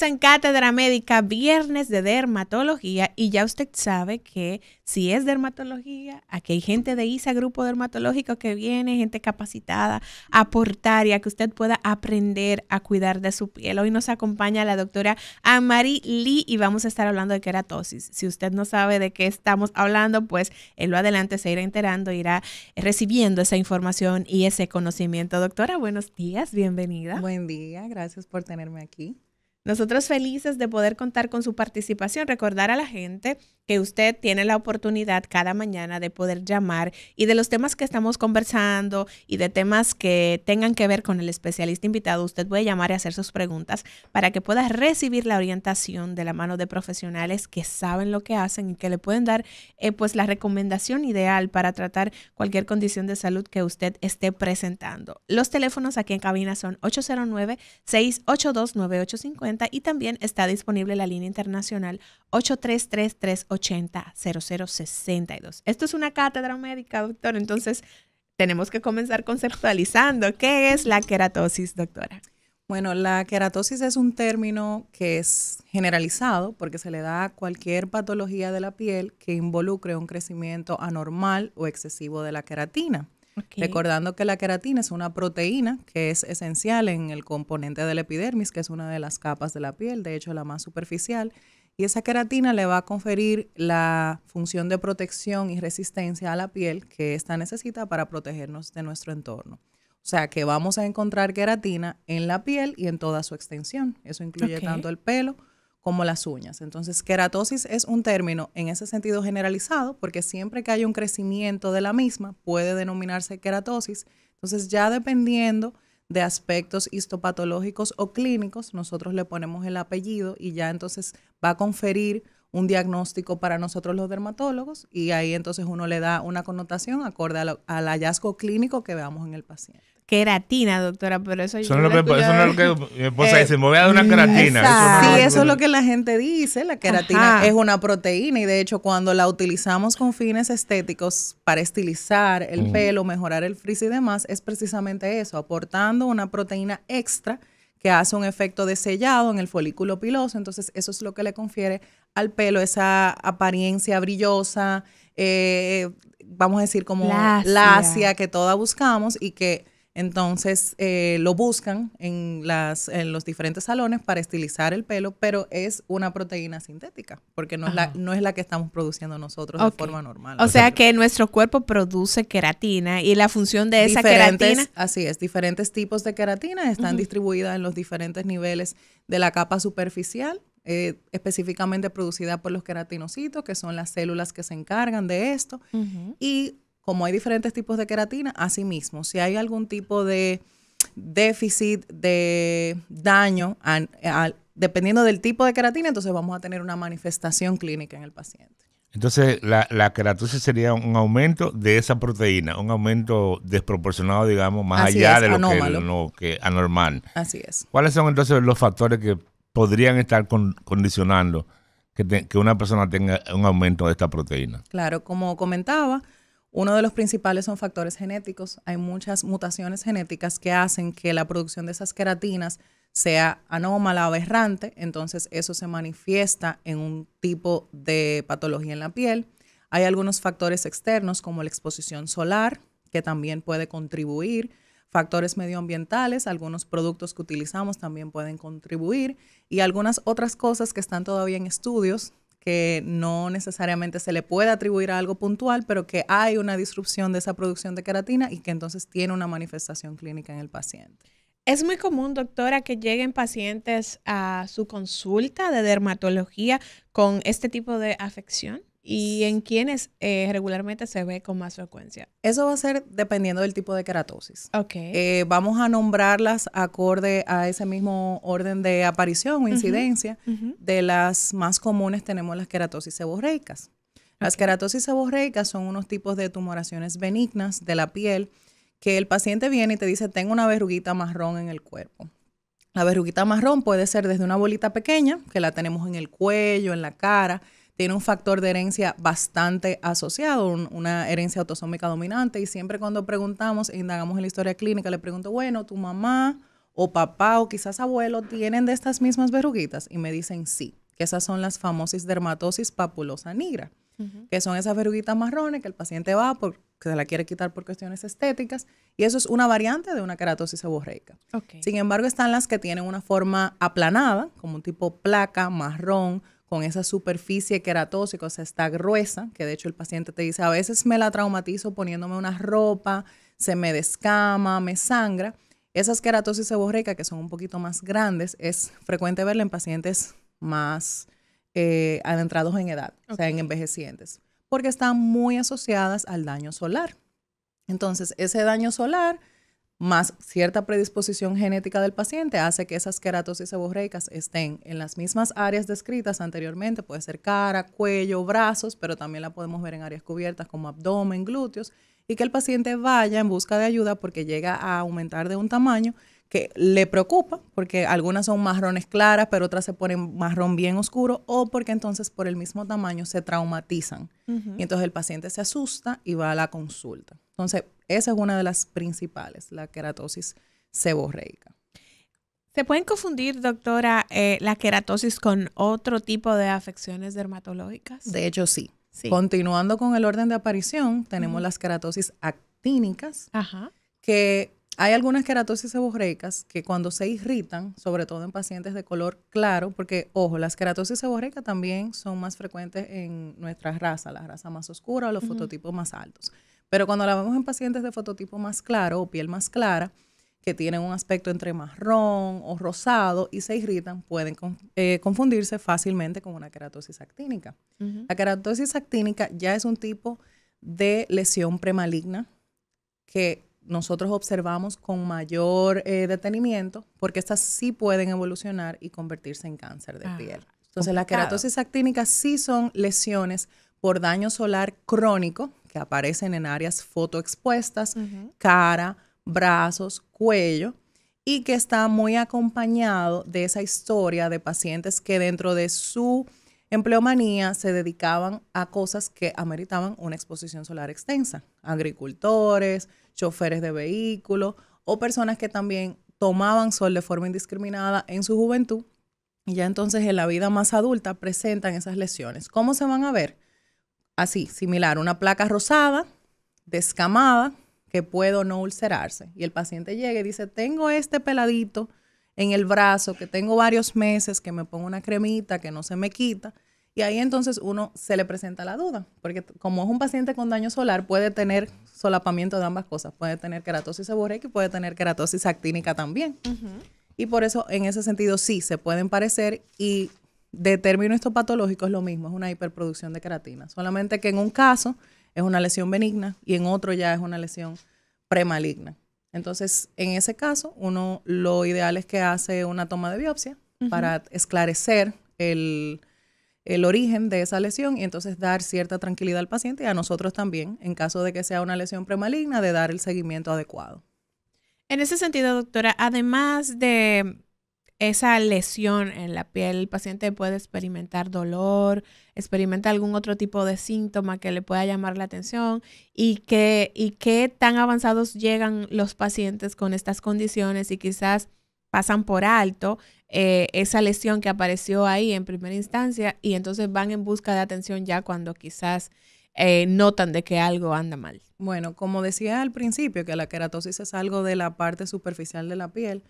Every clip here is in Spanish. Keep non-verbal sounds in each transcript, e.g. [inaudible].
en Cátedra Médica, viernes de dermatología. Y ya usted sabe que si es dermatología, aquí hay gente de ISA, grupo dermatológico que viene, gente capacitada a aportar y a que usted pueda aprender a cuidar de su piel. Hoy nos acompaña la doctora Amari Lee y vamos a estar hablando de queratosis. Si usted no sabe de qué estamos hablando, pues en lo adelante se irá enterando, irá recibiendo esa información y ese conocimiento. Doctora, buenos días, bienvenida. Buen día, gracias por tenerme aquí. Nosotros felices de poder contar con su participación, recordar a la gente que usted tiene la oportunidad cada mañana de poder llamar y de los temas que estamos conversando y de temas que tengan que ver con el especialista invitado, usted puede llamar y hacer sus preguntas para que pueda recibir la orientación de la mano de profesionales que saben lo que hacen y que le pueden dar eh, pues la recomendación ideal para tratar cualquier condición de salud que usted esté presentando. Los teléfonos aquí en cabina son 809 682 9850 y también está disponible la línea internacional 833 Esto es una cátedra médica, doctor, entonces tenemos que comenzar conceptualizando qué es la queratosis, doctora. Bueno, la queratosis es un término que es generalizado porque se le da a cualquier patología de la piel que involucre un crecimiento anormal o excesivo de la queratina. Recordando que la queratina es una proteína que es esencial en el componente del epidermis, que es una de las capas de la piel, de hecho la más superficial. Y esa queratina le va a conferir la función de protección y resistencia a la piel que ésta necesita para protegernos de nuestro entorno. O sea que vamos a encontrar queratina en la piel y en toda su extensión. Eso incluye tanto el pelo como las uñas. Entonces, queratosis es un término en ese sentido generalizado, porque siempre que haya un crecimiento de la misma, puede denominarse queratosis. Entonces, ya dependiendo de aspectos histopatológicos o clínicos, nosotros le ponemos el apellido y ya entonces va a conferir un diagnóstico para nosotros los dermatólogos y ahí entonces uno le da una connotación acorde al hallazgo clínico que veamos en el paciente. Queratina, doctora, pero eso, eso yo no, lo que, eso no es lo que mi esposa voy a una mm, queratina. sí, eso es lo que la gente dice, la queratina es una proteína y de hecho cuando la utilizamos con fines estéticos para estilizar el pelo, mejorar el frizz y demás, es precisamente eso, aportando una proteína extra que hace un efecto de sellado en el folículo piloso, entonces eso es lo que le confiere al pelo esa apariencia brillosa, eh, vamos a decir como lacia. que toda buscamos y que entonces eh, lo buscan en, las, en los diferentes salones para estilizar el pelo, pero es una proteína sintética, porque no, es la, no es la, que estamos produciendo nosotros de forma normal. O, sea, que nuestro cuerpo produce queratina y la función de esa queratina. Así es, diferentes tipos de queratina están distribuidas en los diferentes niveles de la capa superficial eh, específicamente producida por los queratinocitos, que son las células que se encargan de esto. Y como hay diferentes tipos de queratina, asimismo, si hay algún tipo de déficit de daño, dependiendo del tipo de queratina, entonces vamos a tener una manifestación clínica en el paciente. Entonces, la, la queratosis sería un aumento de esa proteína, un aumento desproporcionado, digamos, más allá de lo que, lo que anormal. Así es. ¿Cuáles son entonces los factores que podrían estar condicionando que, una persona tenga un aumento de esta proteína. Claro, como comentaba, uno de los principales son factores genéticos. Hay muchas mutaciones genéticas que hacen que la producción de esas queratinas sea anómala o aberrante. entonces eso se manifiesta en un tipo de patología en la piel. Hay algunos factores externos como la exposición solar, que también puede contribuir, factores medioambientales, algunos productos que utilizamos también pueden contribuir y algunas otras cosas que están todavía en estudios que no necesariamente se le puede atribuir a algo puntual, pero que hay una disrupción de esa producción de queratina y que entonces tiene una manifestación clínica en el paciente. Es muy común, doctora, que lleguen pacientes a su consulta de dermatología con este tipo de afección y en quienes eh, regularmente se ve con más frecuencia? Eso va a ser dependiendo del tipo de keratosis. Eh, vamos a nombrarlas acorde a ese mismo orden de aparición o incidencia. De las más comunes tenemos las keratosis seborreicas. Las keratosis seborreicas son unos tipos de tumoraciones benignas de la piel que el paciente viene y te dice, tengo una verruguita marrón en el cuerpo. La verruguita marrón puede ser desde una bolita pequeña, que la tenemos en el cuello, en la cara, tiene un factor de herencia bastante asociado, una herencia autosómica dominante. Y siempre cuando preguntamos, e indagamos en la historia clínica, le pregunto, bueno, tu mamá o papá o quizás abuelo tienen de estas mismas verruguitas. Y me dicen sí, que esas son las famosas dermatosis papulosa nigra, que son esas verruguitas marrones que el paciente va porque se la quiere quitar por cuestiones estéticas. Y eso es una variante de una keratosis seborreica. Sin embargo, están las que tienen una forma aplanada, como un tipo placa marrón con esa superficie queratóxica, o sea, está gruesa, que de hecho el paciente te dice, a veces me la traumatizo poniéndome una ropa, se me descama, me sangra. Esas queratosis seborreicas, que son un poquito más grandes, es frecuente verla en pacientes más eh, adentrados en edad, o sea, en envejecientes, porque están muy asociadas al daño solar. Entonces, ese daño solar más cierta predisposición genética del paciente hace que esas queratosis seborreicas estén en las mismas áreas descritas anteriormente, puede ser cara, cuello, brazos, pero también la podemos ver en áreas cubiertas como abdomen, glúteos, y que el paciente vaya en busca de ayuda porque llega a aumentar de un tamaño que le preocupa, porque algunas son marrones claras, pero otras se ponen marrón bien oscuro, o porque entonces por el mismo tamaño se traumatizan. Y entonces el paciente se asusta y va a la consulta. Entonces, esa es una de las principales, la queratosis seborreica. ¿Se pueden confundir, doctora, eh, la queratosis con otro tipo de afecciones dermatológicas? De hecho, sí. Continuando con el orden de aparición, tenemos las queratosis actínicas, que hay algunas queratosis seborreicas que cuando se irritan, sobre todo en pacientes de color claro, porque, ojo, las queratosis seborreicas también son más frecuentes en nuestra raza, la raza más oscura o los fototipos más altos. Pero cuando la vemos en pacientes de fototipo más claro o piel más clara, que tienen un aspecto entre marrón o rosado y se irritan, pueden eh, confundirse fácilmente con una keratosis actínica. La keratosis actínica ya es un tipo de lesión premaligna que nosotros observamos con mayor eh, detenimiento porque estas sí pueden evolucionar y convertirse en cáncer de ah, piel. Entonces, la keratosis actínica sí son lesiones por daño solar crónico, que aparecen en áreas fotoexpuestas, cara, brazos, cuello, y que está muy acompañado de esa historia de pacientes que dentro de su empleomanía se dedicaban a cosas que ameritaban una exposición solar extensa, agricultores, choferes de vehículos o personas que también tomaban sol de forma indiscriminada en su juventud y ya entonces en la vida más adulta presentan esas lesiones. ¿Cómo se van a ver? así, similar, una placa rosada, descamada, que puedo no ulcerarse. Y el paciente llega y dice, tengo este peladito en el brazo, que tengo varios meses, que me pongo una cremita, que no se me quita. Y ahí entonces uno se le presenta la duda, porque como es un paciente con daño solar, puede tener solapamiento de ambas cosas, puede tener queratosis seborreica y puede tener queratosis actínica también. Y por eso en ese sentido sí, se pueden parecer y de término histopatológicos es lo mismo, es una hiperproducción de queratina. Solamente que en un caso es una lesión benigna y en otro ya es una lesión premaligna. Entonces, en ese caso, uno lo ideal es que hace una toma de biopsia para esclarecer el, el origen de esa lesión y entonces dar cierta tranquilidad al paciente y a nosotros también, en caso de que sea una lesión premaligna, de dar el seguimiento adecuado. En ese sentido, doctora, además de esa lesión en la piel, el paciente puede experimentar dolor, experimenta algún otro tipo de síntoma que le pueda llamar la atención y, que, y qué tan avanzados llegan los pacientes con estas condiciones y quizás pasan por alto eh, esa lesión que apareció ahí en primera instancia y entonces van en busca de atención ya cuando quizás eh, notan de que algo anda mal? Bueno, como decía al principio, que la queratosis es algo de la parte superficial de la piel,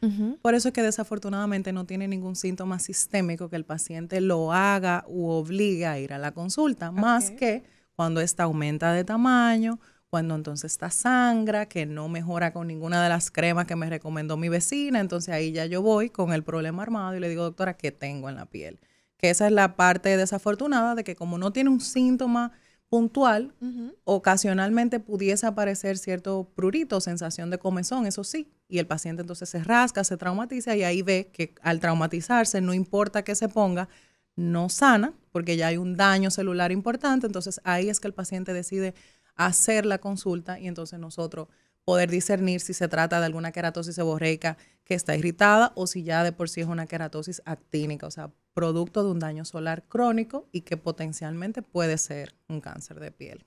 por eso es que desafortunadamente no tiene ningún síntoma sistémico que el paciente lo haga u obligue a ir a la consulta, más que cuando esta aumenta de tamaño, cuando entonces está sangra, que no mejora con ninguna de las cremas que me recomendó mi vecina, entonces ahí ya yo voy con el problema armado y le digo, doctora, ¿qué tengo en la piel? Que esa es la parte desafortunada de que como no tiene un síntoma puntual, ocasionalmente pudiese aparecer cierto prurito, sensación de comezón, eso sí, y el paciente entonces se rasca, se traumatiza y ahí ve que al traumatizarse, no importa que se ponga, no sana, porque ya hay un daño celular importante, entonces ahí es que el paciente decide hacer la consulta y entonces nosotros poder discernir si se trata de alguna queratosis seborreica que está irritada o si ya de por sí es una queratosis actínica, o sea, producto de un daño solar crónico y que potencialmente puede ser un cáncer de piel.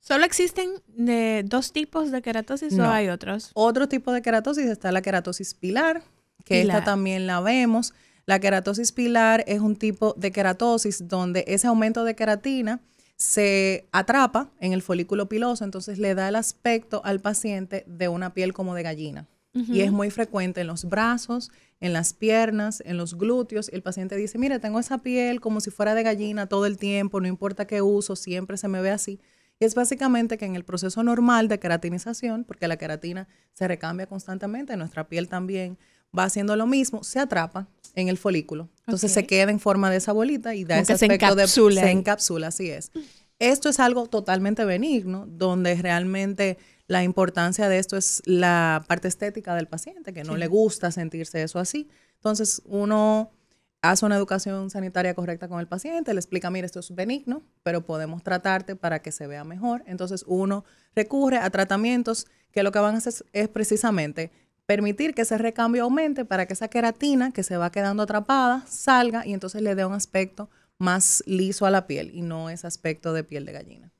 ¿Solo existen eh, dos tipos de queratosis no. o hay otros? Otro tipo de queratosis está la queratosis pilar, que esta también la vemos. La queratosis pilar es un tipo de queratosis donde ese aumento de queratina se atrapa en el folículo piloso, entonces le da el aspecto al paciente de una piel como de gallina. Y es muy frecuente en los brazos, en las piernas, en los glúteos. Y el paciente dice, mire, tengo esa piel como si fuera de gallina todo el tiempo, no importa qué uso, siempre se me ve así. Y es básicamente que en el proceso normal de queratinización, porque la queratina se recambia constantemente, en nuestra piel también, va haciendo lo mismo, se atrapa en el folículo. Entonces se queda en forma de esa bolita y da ese aspecto se encapsula. se encapsula, así es. Esto es algo totalmente benigno, donde realmente la importancia de esto es la parte estética del paciente, que no le gusta sentirse eso así. Entonces uno hace una educación sanitaria correcta con el paciente, le explica, mira, esto es benigno, pero podemos tratarte para que se vea mejor. Entonces uno recurre a tratamientos que lo que van a hacer es precisamente permitir que ese recambio aumente para que esa queratina que se va quedando atrapada salga y entonces le dé un aspecto más liso a la piel y no ese aspecto de piel de gallina.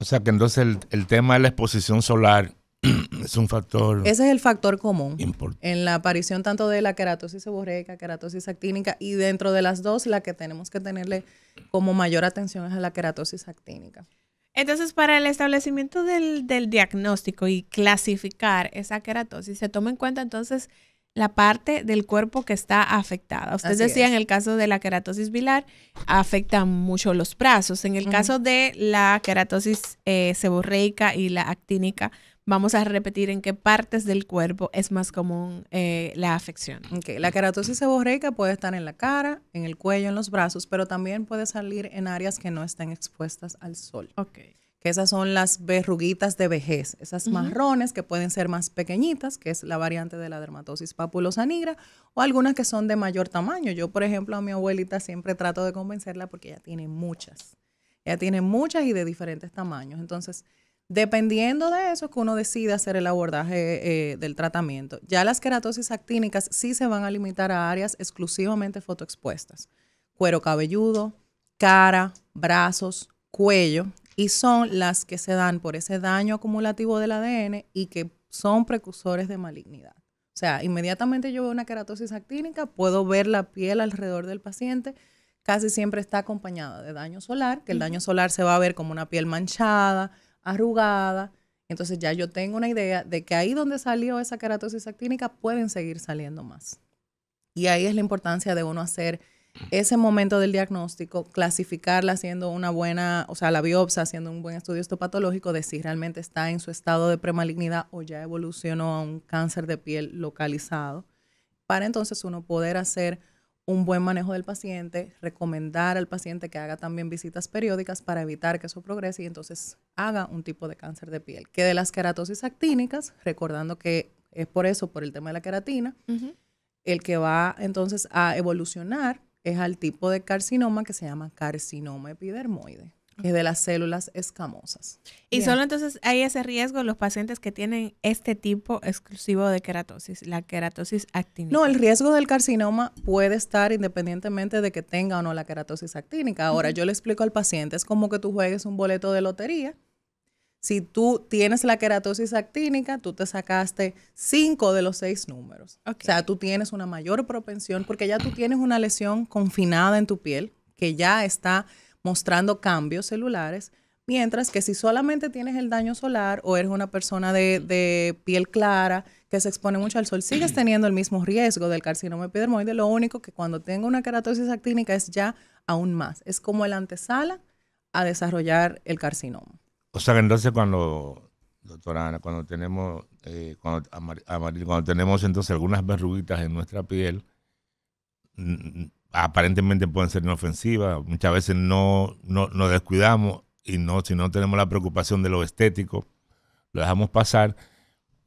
O sea que entonces el, tema de la exposición solar [clears throat] es un factor. Ese es el factor común. En la aparición tanto de la queratosis seborreica, queratosis actínica, y dentro de las dos, la que tenemos que tenerle como mayor atención es a la queratosis actínica. Entonces, para el establecimiento del, diagnóstico y clasificar esa queratosis, se toma en cuenta entonces la parte del cuerpo que está afectada. Usted decía, en el caso de la queratosis vilar, afecta mucho los brazos. En el caso de la queratosis eh, seborreica y la actínica, vamos a repetir en qué partes del cuerpo es más común eh, la afección. Okay. La queratosis seborreica puede estar en la cara, en el cuello, en los brazos, pero también puede salir en áreas que no están expuestas al sol. Que esas son las verruguitas de vejez, esas marrones que pueden ser más pequeñitas, que es la variante de la dermatosis papulosa nigra, o algunas que son de mayor tamaño. Yo, por ejemplo, a mi abuelita siempre trato de convencerla porque ella tiene muchas. Ella tiene muchas y de diferentes tamaños. Entonces, Dependiendo de eso, que uno decida hacer el abordaje eh, del tratamiento. Ya las queratosis actínicas sí se van a limitar a áreas exclusivamente fotoexpuestas. Cuero cabelludo, cara, brazos, cuello, y son las que se dan por ese daño acumulativo del ADN y que son precursores de malignidad. O sea, inmediatamente yo veo una queratosis actínica, puedo ver la piel alrededor del paciente, casi siempre está acompañada de daño solar, que el daño solar se va a ver como una piel manchada, arrugada. Entonces ya yo tengo una idea de que ahí donde salió esa queratosis actínica pueden seguir saliendo más. Y ahí es la importancia de uno hacer ese momento del diagnóstico, clasificarla haciendo una buena, o sea, la biopsia, haciendo un buen estudio histopatológico de si realmente está en su estado de premalignidad o ya evolucionó a un cáncer de piel localizado, para entonces uno poder hacer un buen manejo del paciente, recomendar al paciente que haga también visitas periódicas para evitar que eso progrese y entonces haga un tipo de cáncer de piel. Que de las queratosis actínicas, recordando que es por eso, por el tema de la queratina, el que va entonces a evolucionar es al tipo de carcinoma que se llama carcinoma epidermoide es de las células escamosas. Y solo entonces hay ese riesgo en los pacientes que tienen este tipo exclusivo de queratosis la queratosis actínica. No, el riesgo del carcinoma puede estar independientemente de que tenga o no la queratosis actínica. Ahora, yo le explico al paciente, es como que tú juegues un boleto de lotería. Si tú tienes la queratosis actínica, tú te sacaste cinco de los seis números. O sea, tú tienes una mayor propensión porque ya tú tienes una lesión confinada en tu piel que ya está mostrando cambios celulares, mientras que si solamente tienes el daño solar o eres una persona de, piel clara que se expone mucho al sol, sigues [clears throat] teniendo el mismo riesgo del carcinoma epidermoide, lo único que cuando tengo una keratosis actínica es ya aún más, es como el antesala a desarrollar el carcinoma. O sea que entonces cuando, doctora Ana, cuando tenemos, eh, cuando, cuando tenemos entonces algunas verruguitas en nuestra piel, aparentemente pueden ser inofensivas, muchas veces no nos descuidamos y no, si no tenemos la preocupación de lo estético, lo dejamos pasar.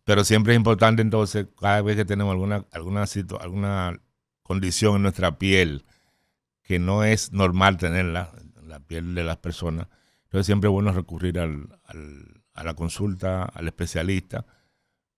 Pero siempre es importante entonces, cada vez que tenemos alguna, alguna, alguna condición en nuestra piel que no es normal tenerla, la piel de las personas, entonces siempre es bueno recurrir al, a la consulta, al especialista,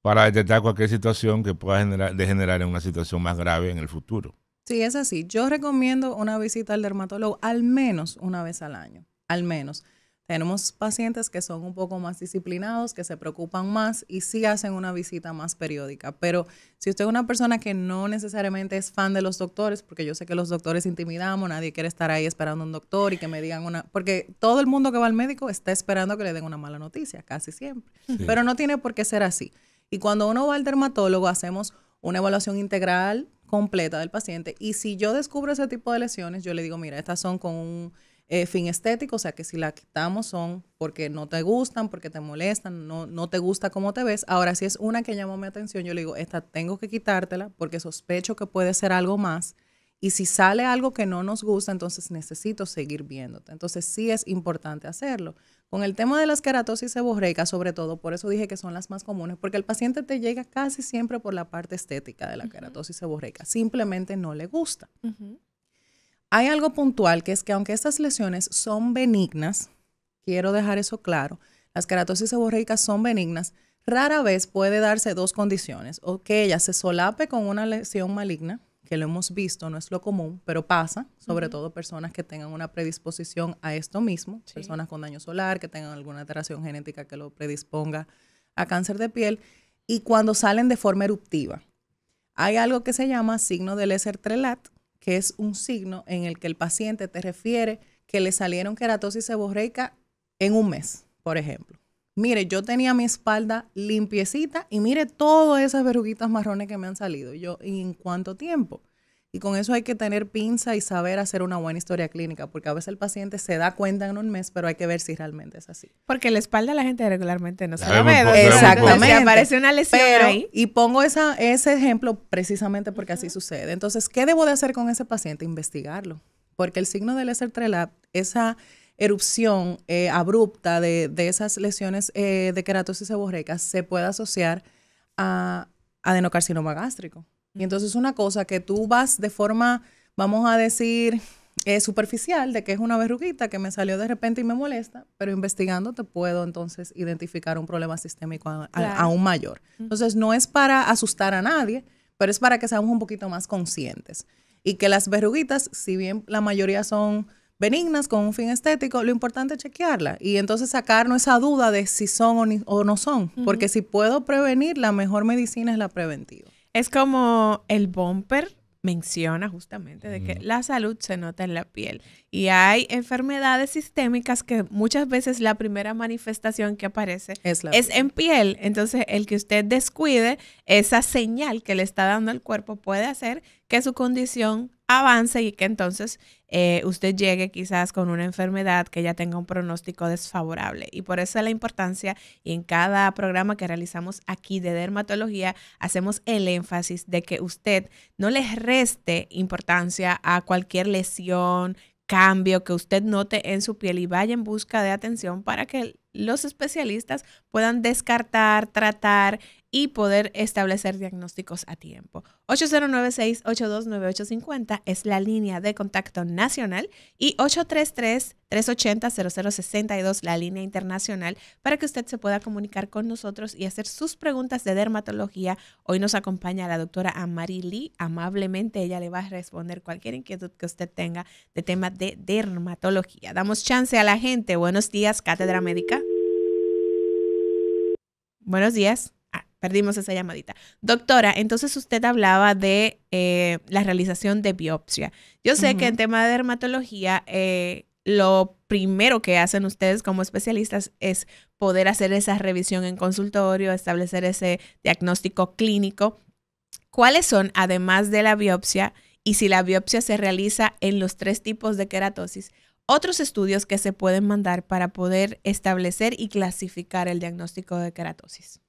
para detectar cualquier situación que pueda generar, degenerar en una situación más grave en el futuro. Sí, es así. Yo recomiendo una visita al dermatólogo al menos una vez al año, al menos. Tenemos pacientes que son un poco más disciplinados, que se preocupan más y sí hacen una visita más periódica. Pero si usted es una persona que no necesariamente es fan de los doctores, porque yo sé que los doctores intimidamos, nadie quiere estar ahí esperando a un doctor y que me digan una, porque todo el mundo que va al médico está esperando que le den una mala noticia, casi siempre. Pero no tiene por qué ser así. Y cuando uno va al dermatólogo, hacemos una evaluación integral completa del paciente. Y si yo descubro ese tipo de lesiones, yo le digo, mira, estas son con un eh, fin estético, o sea que si la quitamos son porque no te gustan, porque te molestan, no, no te gusta cómo te ves. Ahora, si es una que llamó mi atención, yo le digo, esta tengo que quitártela porque sospecho que puede ser algo más. Y si sale algo que no nos gusta, entonces necesito seguir viéndote. Entonces sí es importante hacerlo. Con el tema de las queratosis seborreicas, sobre todo, por eso dije que son las más comunes, porque el paciente te llega casi siempre por la parte estética de la queratosis seborreica, simplemente no le gusta. Hay algo puntual que es que aunque estas lesiones son benignas, quiero dejar eso claro, las queratosis seborreicas son benignas, rara vez puede darse dos condiciones, o que ella se solape con una lesión maligna, que lo hemos visto, no es lo común, pero pasa, sobre todo personas que tengan una predisposición a esto mismo, personas con daño solar, que tengan alguna alteración genética que lo predisponga a cáncer de piel, y cuando salen de forma eruptiva. Hay algo que se llama signo de Lesser-Trelat, que es un signo en el que el paciente te refiere que le salieron queratosis seborreica en un mes, por ejemplo. Mire, yo tenía mi espalda limpiecita y mire todas esas verruguitas marrones que me han salido. yo, en cuánto tiempo? Y con eso hay que tener pinza y saber hacer una buena historia clínica, porque a veces el paciente se da cuenta en un mes, pero hay que ver si realmente es así. Porque la espalda la gente regularmente no se la ve. Exactamente. una lesión Y pongo esa, ese ejemplo precisamente porque así sucede. Entonces, ¿qué debo de hacer con ese paciente? Investigarlo. Porque el signo del SR3 esa erupción eh, abrupta de, esas lesiones eh, de keratosis seborreica se puede asociar a adenocarcinoma gástrico. Y entonces es una cosa que tú vas de forma, vamos a decir, eh, superficial, de que es una verruguita que me salió de repente y me molesta, pero investigando te puedo entonces identificar un problema sistémico aún mayor. Entonces no es para asustar a nadie, pero es para que seamos un poquito más conscientes. Y que las verruguitas, si bien la mayoría son benignas con un fin estético, lo importante es chequearla y entonces sacarnos esa duda de si son o, no son, porque si puedo prevenir, la mejor medicina es la preventiva. Es como el bumper menciona justamente de que la salud se nota en la piel y hay enfermedades sistémicas que muchas veces la primera manifestación que aparece es, en piel. Entonces, el que usted descuide esa señal que le está dando el cuerpo puede hacer que su condición avance y que entonces eh, usted llegue quizás con una enfermedad que ya tenga un pronóstico desfavorable. Y por eso la importancia, y en cada programa que realizamos aquí de dermatología, hacemos el énfasis de que usted no le reste importancia a cualquier lesión, cambio que usted note en su piel y vaya en busca de atención para que los especialistas puedan descartar, tratar y poder establecer diagnósticos a tiempo. 8096 682 es la línea de contacto nacional y 833-380-0062 la línea internacional para que usted se pueda comunicar con nosotros y hacer sus preguntas de dermatología. Hoy nos acompaña la doctora Amarili. Amablemente ella le va a responder cualquier inquietud que usted tenga de tema de dermatología. Damos chance a la gente. Buenos días, Cátedra Médica. Buenos días. Ah, perdimos esa llamadita. Doctora, entonces usted hablaba de eh, la realización de biopsia. Yo sé que en tema de dermatología, eh, lo primero que hacen ustedes como especialistas es poder hacer esa revisión en consultorio, establecer ese diagnóstico clínico. ¿Cuáles son, además de la biopsia, y si la biopsia se realiza en los tres tipos de queratosis, otros estudios que se pueden mandar para poder establecer y clasificar el diagnóstico de queratosis?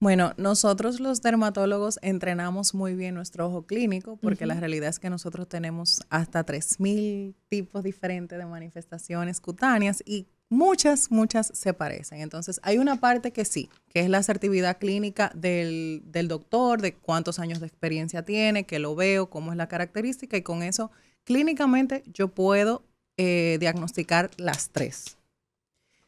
Bueno, nosotros los dermatólogos entrenamos muy bien nuestro ojo clínico porque la realidad es que nosotros tenemos hasta 3.000 tipos diferentes de manifestaciones cutáneas y muchas, muchas se parecen. Entonces, hay una parte que sí, que es la asertividad clínica del, del doctor, de cuántos años de experiencia tiene, que lo veo, cómo es la característica y con eso clínicamente yo puedo eh, diagnosticar las tres.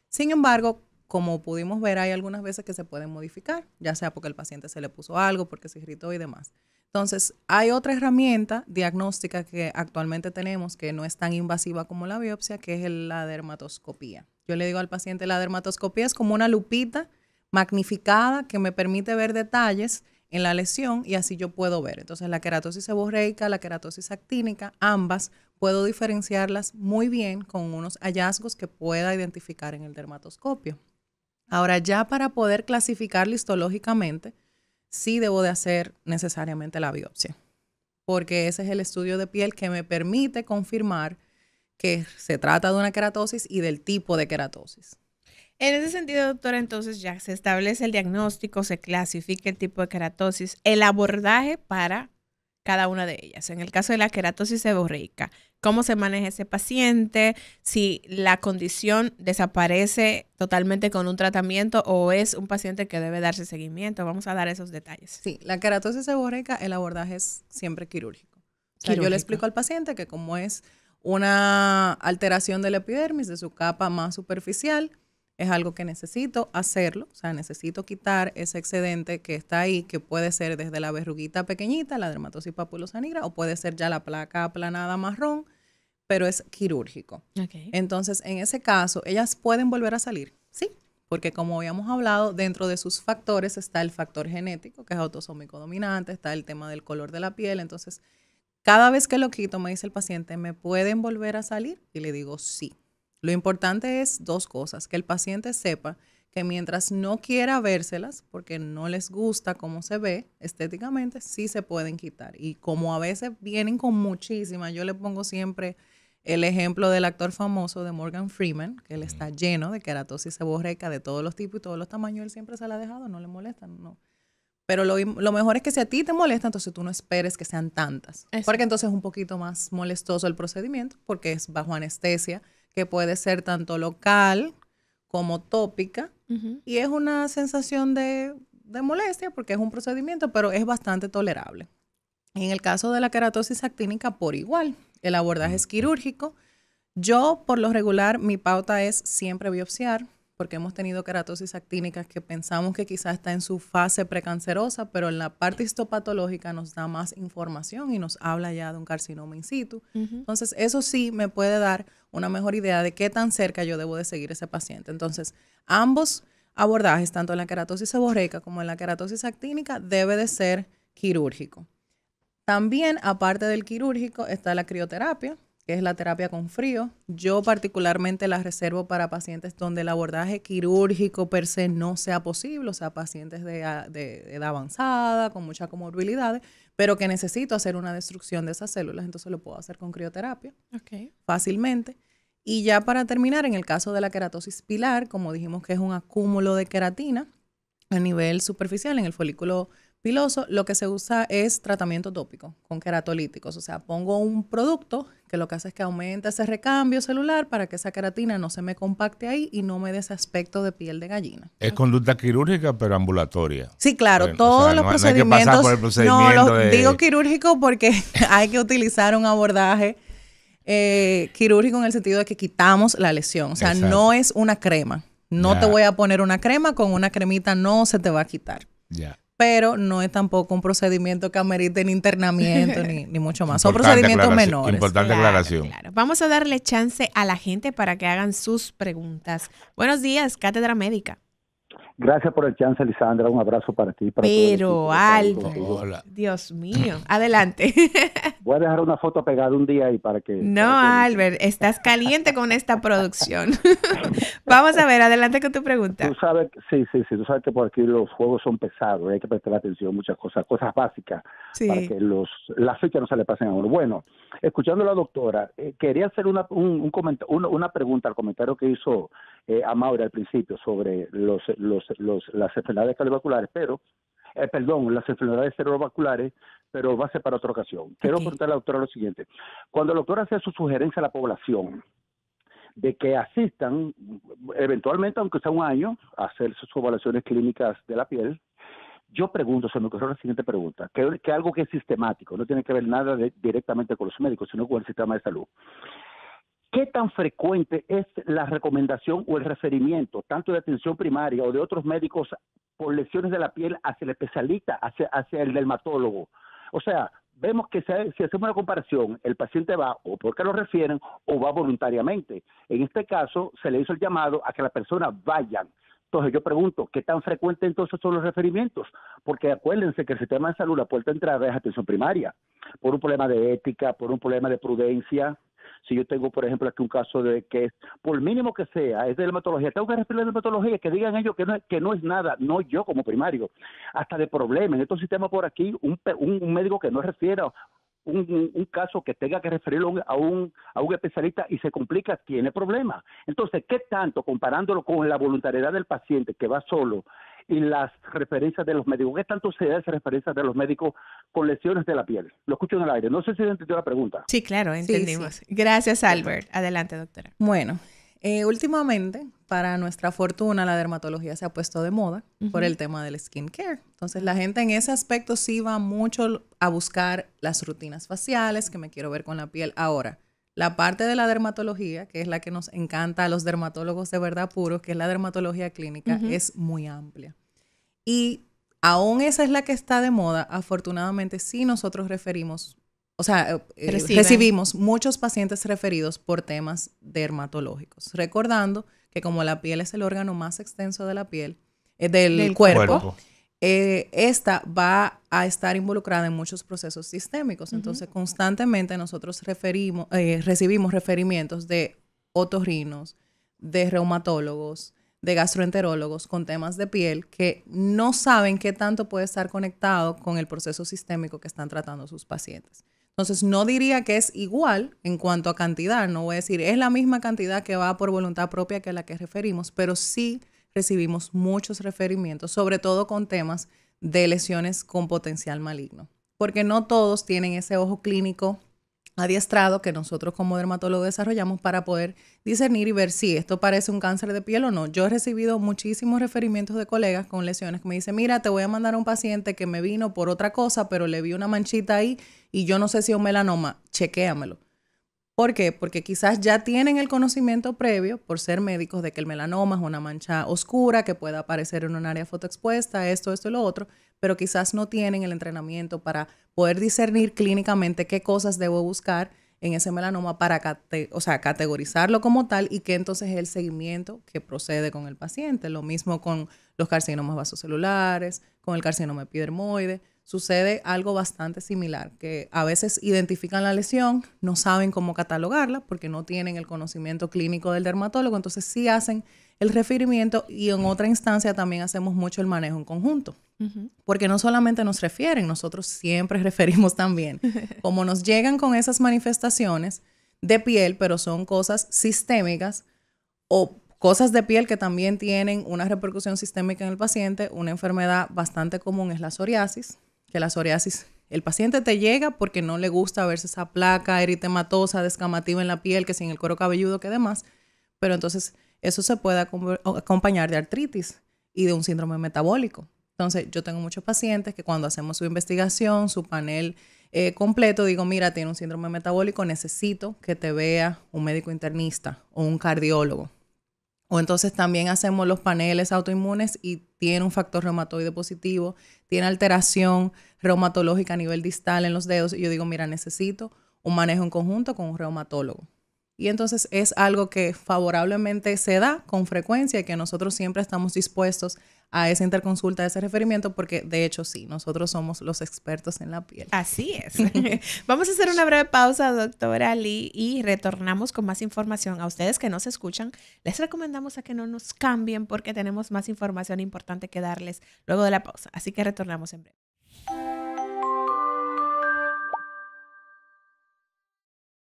Sin embargo, como pudimos ver, hay algunas veces que se pueden modificar, ya sea porque el paciente se le puso algo, porque se irritó y demás. Entonces, hay otra herramienta diagnóstica que actualmente tenemos que no es tan invasiva como la biopsia, que es la dermatoscopía. Yo le digo al paciente, la dermatoscopía es como una lupita magnificada que me permite ver detalles en la lesión y así yo puedo ver. Entonces la queratosis seborreica, la queratosis actínica, ambas puedo diferenciarlas muy bien con unos hallazgos que pueda identificar en el dermatoscopio. Ahora ya para poder clasificar histológicamente, sí debo de hacer necesariamente la biopsia, porque ese es el estudio de piel que me permite confirmar que se trata de una queratosis y del tipo de queratosis. En ese sentido, doctora, entonces ya se establece el diagnóstico, se clasifica el tipo de queratosis, el abordaje para cada una de ellas. En el caso de la queratosis seborreica, ¿cómo se maneja ese paciente? Si la condición desaparece totalmente con un tratamiento o es un paciente que debe darse seguimiento. Vamos a dar esos detalles. Sí, la queratosis seborreica, el abordaje es siempre quirúrgico. yo le explico al paciente que como es una alteración de la epidermis, de su capa más superficial, es algo que necesito hacerlo, o sea, necesito quitar ese excedente que está ahí, que puede ser desde la verruguita pequeñita, la dermatosis papulosa negra, o puede ser ya la placa aplanada marrón, pero es quirúrgico. Entonces, en ese caso, ellas pueden volver a salir, ¿sí? Porque como habíamos hablado, dentro de sus factores está el factor genético, que es autosómico dominante, está el tema del color de la piel, entonces... Cada vez que lo quito, me dice el paciente, ¿me pueden volver a salir? Y le digo sí. Lo importante es dos cosas, que el paciente sepa que mientras no quiera vérselas, porque no les gusta cómo se ve estéticamente, sí se pueden quitar. Y como a veces vienen con muchísimas, yo le pongo siempre el ejemplo del actor famoso de Morgan Freeman, que él está lleno de queratosis seborreica de todos los tipos y todos los tamaños, él siempre se la ha dejado, no le molesta, no. Pero lo, mejor es que si a ti te molesta, entonces tú no esperes que sean tantas. Porque entonces es un poquito más molestoso el procedimiento, porque es bajo anestesia, que puede ser tanto local como tópica. Y es una sensación de, molestia, porque es un procedimiento, pero es bastante tolerable. en el caso de la queratosis actínica, por igual, el abordaje es quirúrgico. Yo, por lo regular, mi pauta es siempre biopsiar porque hemos tenido queratosis actínicas que pensamos que quizás está en su fase precancerosa, pero en la parte histopatológica nos da más información y nos habla ya de un carcinoma in situ. Entonces, eso sí me puede dar una mejor idea de qué tan cerca yo debo de seguir ese paciente. Entonces, ambos abordajes, tanto en la queratosis seborreica como en la queratosis actínica, debe de ser quirúrgico. También, aparte del quirúrgico, está la crioterapia, que es la terapia con frío. Yo particularmente la reservo para pacientes donde el abordaje quirúrgico per se no sea posible, o sea, pacientes de, edad avanzada, con muchas comorbilidades, pero que necesito hacer una destrucción de esas células, entonces lo puedo hacer con crioterapia fácilmente. Y ya para terminar, en el caso de la queratosis pilar, como dijimos que es un acúmulo de queratina a nivel superficial en el folículo piloso, lo que se usa es tratamiento tópico con queratolíticos. O sea, pongo un producto que lo que hace es que aumenta ese recambio celular para que esa queratina no se me compacte ahí y no me dé ese aspecto de piel de gallina. Es conducta quirúrgica, pero ambulatoria. Sí, claro, todos los procedimientos. No, digo quirúrgico porque [laughs] hay que utilizar un abordaje. Eh, quirúrgico en el sentido de que quitamos la lesión, o sea, no es una crema. No te voy a poner una crema, con una cremita no se te va a quitar. Ya pero no es tampoco un procedimiento que amerite ni internamiento ni, mucho más. Son procedimientos menores. Importante aclaración. Vamos a darle chance a la gente para que hagan sus preguntas. Buenos días, Cátedra Médica. Gracias por el chance, Lisandra. Un abrazo para ti. Pero, Albert. Dios mío. Adelante. [laughs] Voy a dejar una foto pegada un día y para que. No, Albert, estás caliente con esta producción. [laughs] Vamos a ver, adelante con tu pregunta. Tú sabes, sí, sí, sí. que por aquí los juegos son pesados. Hay que prestar atención a muchas cosas, cosas básicas, para que los, las fechas no se le pasen a uno. Bueno, escuchando a la doctora, eh, quería hacer una, un, una, pregunta al comentario que hizo eh, a al principio sobre los, los las enfermedades cardiovasculares, pero, eh, perdón, las enfermedades cerebrovasculares, pero va a ser para otra ocasión. Quiero preguntar preguntarle a la doctora lo siguiente. Cuando el doctor hace su sugerencia a la población de que asistan, eventualmente, aunque sea un año, a hacer sus evaluaciones clínicas de la piel, yo pregunto, se me ocurrió la siguiente pregunta, que, algo que es sistemático, no tiene que ver nada directamente con los médicos, sino con el sistema de salud. ¿Qué tan frecuente es la recomendación o el referimiento, tanto de atención primaria o de otros médicos por lesiones de la piel hacia el especialista, hacia, el dermatólogo? O sea, vemos que si hacemos una comparación, el paciente va o porque lo refieren o va voluntariamente. En este caso, se le hizo el llamado a que las persona vayan. Entonces yo pregunto, ¿qué tan frecuente entonces son los referimientos? Porque acuérdense que el sistema de salud, la puerta de entrada es atención primaria, por un problema de ética, por un problema de prudencia, si yo tengo, por ejemplo, aquí un caso de que es, por mínimo que sea, es de dermatología, tengo que a dermatología, que digan ellos que no, que no es nada, no yo como primario, hasta de problemas. En estos sistemas por aquí, un, médico que no refiera un, caso que tenga que referirlo a un, a un especialista y se complica, tiene problemas. Entonces, ¿qué tanto comparándolo con la voluntariedad del paciente que va solo y las referencias de los médicos. ¿Qué tanto se hace referencias de los médicos con lesiones de la piel? Lo escucho en el aire. No sé si entendió la pregunta. Sí, claro, entendimos. Gracias, Albert. Adelante, doctora. Bueno, eh, últimamente, para nuestra fortuna, la dermatología se ha puesto de moda por el tema del skin care. Entonces, la gente en ese aspecto sí va mucho a buscar las rutinas faciales, que me quiero ver con la piel ahora la parte de la dermatología, que es la que nos encanta a los dermatólogos de verdad puros, que es la dermatología clínica, es muy amplia. Y aún esa es la que está de moda, afortunadamente sí nosotros referimos, o sea, eh, eh, recibimos muchos pacientes referidos por temas dermatológicos, recordando que como la piel es el órgano más extenso de la piel, eh, del, cuerpo eh, esta va a estar involucrada en muchos procesos sistémicos. Entonces, constantemente nosotros eh, recibimos referimientos de otorrinos, de reumatólogos, de gastroenterólogos con temas de piel que no saben qué tanto puede estar conectado con el proceso sistémico que están tratando sus pacientes. Entonces, no diría que es igual en cuanto a cantidad, no voy a decir es la misma cantidad que va por voluntad propia que la que referimos, pero sí recibimos muchos referimientos, sobre todo con temas de lesiones con potencial maligno, porque no todos tienen ese ojo clínico adiestrado que nosotros como dermatólogos desarrollamos para poder discernir y ver si esto parece un cáncer de piel o no. Yo he recibido muchísimos referimientos de colegas con lesiones que me dicen, mira, te voy a mandar a un paciente que me vino por otra cosa, pero le vi una manchita ahí y yo no sé si es un melanoma, chequéamelo. ¿Por qué? Porque quizás ya tienen el conocimiento previo, por ser médicos, de que el melanoma es una mancha oscura que puede aparecer en un área fotoexpuesta, esto, esto y lo otro, pero quizás no tienen el entrenamiento para poder discernir clínicamente qué cosas debo buscar en ese melanoma para o sea, categorizarlo como tal y que entonces es el seguimiento que procede con el paciente. Lo mismo con los carcinomas vasocelulares, con el carcinoma epidermoide sucede algo bastante similar, que a veces identifican la lesión, no saben cómo catalogarla porque no tienen el conocimiento clínico del dermatólogo, entonces sí hacen el referimiento y en otra instancia también hacemos mucho el manejo en conjunto. Porque no solamente nos refieren, nosotros siempre [laughs] referimos también. Como nos llegan con esas manifestaciones de piel, pero son cosas sistémicas o cosas de piel que también tienen una repercusión sistémica en el paciente, una enfermedad bastante común es la psoriasis, que la psoriasis. El paciente te llega porque no le gusta verse esa placa eritematosa, descamativa en la piel, que sin el cuero cabelludo, que demás. Pero entonces eso se puede acompañar de artritis y de un síndrome metabólico. Entonces yo tengo muchos pacientes que cuando hacemos su investigación, su panel eh, completo, digo, mira, tiene un síndrome metabólico, necesito que te vea un médico internista o un cardiólogo o entonces también hacemos los paneles autoinmunes y tiene un factor reumatoide positivo, tiene alteración reumatológica a nivel distal en los dedos. Y yo digo, mira, necesito un manejo en conjunto con un reumatólogo. Y entonces es algo que favorablemente se da con frecuencia y que nosotros siempre estamos dispuestos a esa interconsulta, a ese referimiento, porque de hecho sí, nosotros somos los expertos en la piel. Así es. [laughs] [laughs] Vamos a hacer una breve pausa, doctora Lee, y retornamos con más información. A ustedes que nos escuchan, les recomendamos a que no nos cambien porque tenemos más información importante que darles luego de la pausa. Así que retornamos en breve.